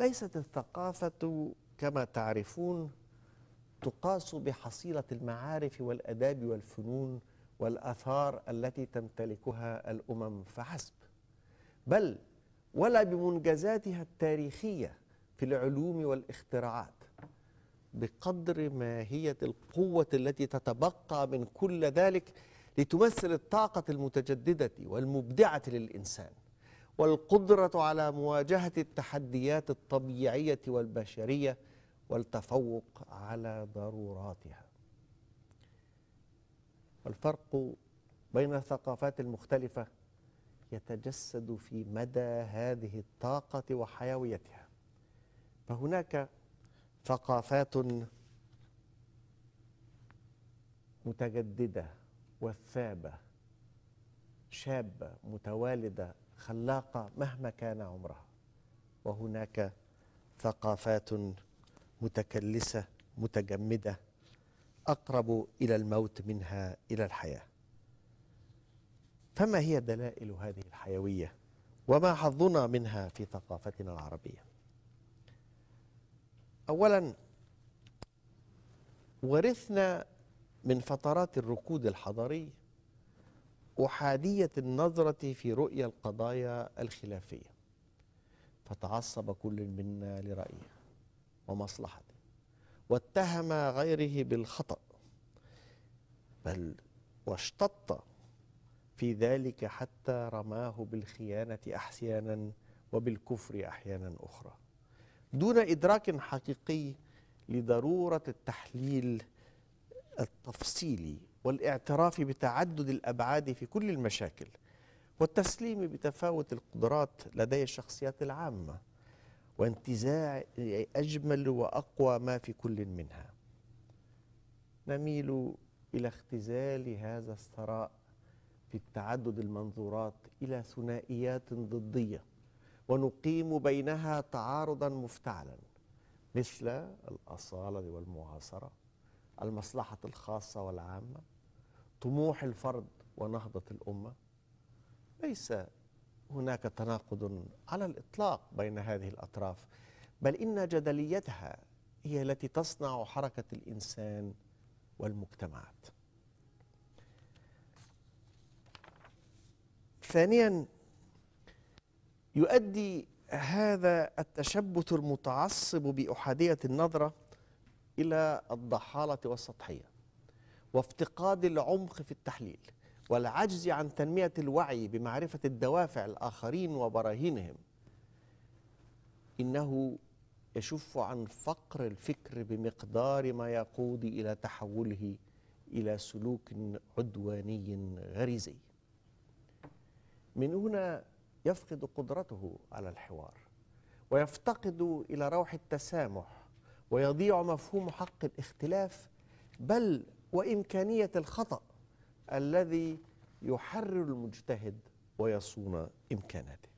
ليست الثقافة كما تعرفون تقاس بحصيلة المعارف والأداب والفنون والآثار التي تمتلكها الأمم فحسب بل ولا بمنجزاتها التاريخية في العلوم والاختراعات بقدر ما هي القوة التي تتبقى من كل ذلك لتمثل الطاقة المتجددة والمبدعة للإنسان والقدرة على مواجهة التحديات الطبيعية والبشرية والتفوق على ضروراتها والفرق بين الثقافات المختلفة يتجسد في مدى هذه الطاقة وحيويتها فهناك ثقافات متجددة وثابة شابة متوالدة خلاقة مهما كان عمرها وهناك ثقافات متكلسة متجمدة أقرب إلى الموت منها إلى الحياة فما هي دلائل هذه الحيوية وما حظنا منها في ثقافتنا العربية أولا ورثنا من فترات الركود الحضاري أحادية النظرة في رؤية القضايا الخلافية فتعصب كل منا لرأيه ومصلحته واتهم غيره بالخطأ بل واشتط في ذلك حتى رماه بالخيانة أحيانا وبالكفر أحيانا أخرى دون إدراك حقيقي لضرورة التحليل التفصيلي والاعتراف بتعدد الأبعاد في كل المشاكل والتسليم بتفاوت القدرات لدي الشخصيات العامة وانتزاع أجمل وأقوى ما في كل منها نميل إلى اختزال هذا الثراء في التعدد المنظورات إلى ثنائيات ضدية ونقيم بينها تعارضا مفتعلا مثل الأصالة والمعاصرة المصلحة الخاصة والعامة طموح الفرد ونهضة الأمة ليس هناك تناقض على الإطلاق بين هذه الأطراف بل إن جدليتها هي التي تصنع حركة الإنسان والمجتمعات ثانيا يؤدي هذا التشبث المتعصب بأحادية النظرة إلى الضحالة والسطحية وافتقاد العمق في التحليل والعجز عن تنمية الوعي بمعرفة الدوافع الآخرين وبراهينهم إنه يشف عن فقر الفكر بمقدار ما يقود إلى تحوله إلى سلوك عدواني غريزي من هنا يفقد قدرته على الحوار ويفتقد إلى روح التسامح ويضيع مفهوم حق الاختلاف بل وإمكانية الخطأ الذي يحرر المجتهد ويصون إمكاناته